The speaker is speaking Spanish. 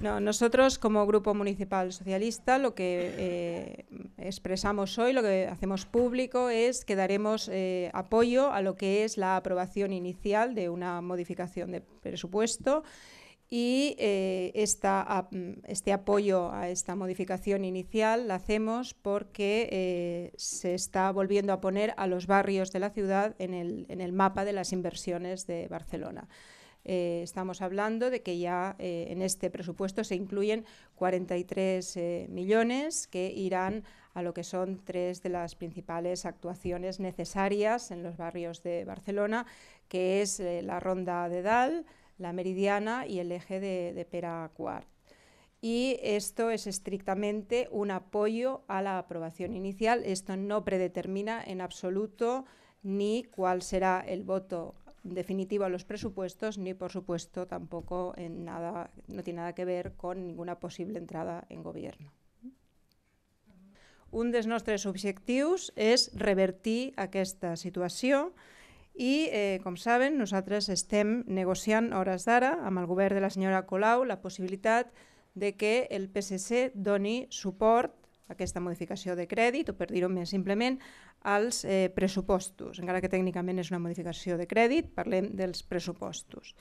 nosotros como Grupo Municipal Socialista lo que eh, expresamos hoy, lo que hacemos público es que daremos eh, apoyo a lo que es la aprobación inicial de una modificación de presupuesto y eh, este apoyo a esta modificación inicial la hacemos porque se está volviendo a poner a los barrios de la ciudad en el mapa de las inversiones de Barcelona. Eh, estamos hablando de que ya eh, en este presupuesto se incluyen 43 eh, millones que irán a lo que son tres de las principales actuaciones necesarias en los barrios de Barcelona, que es la Ronda de Dal, la Meridiana y el eje de, de y esto es estrictamente un apoyo a la aprobación inicial. Esto no predetermina en absoluto ni cuál será el voto definitiva los presupuestos ni, por supuesto, tampoco en nada, no tiene nada que ver con ninguna posible entrada en gobierno. Un dels nostres objectius és revertir aquesta situació i, eh, com saben, nosaltres estem negociant hores d'ara amb el govern de la senyora Colau la possibilitat de que el PSC doni suport aquesta modificació de crèdit, o per dir-ho més simplement, als eh, pressupostos, encara que tècnicament és una modificació de crèdit, parlem dels pressupostos.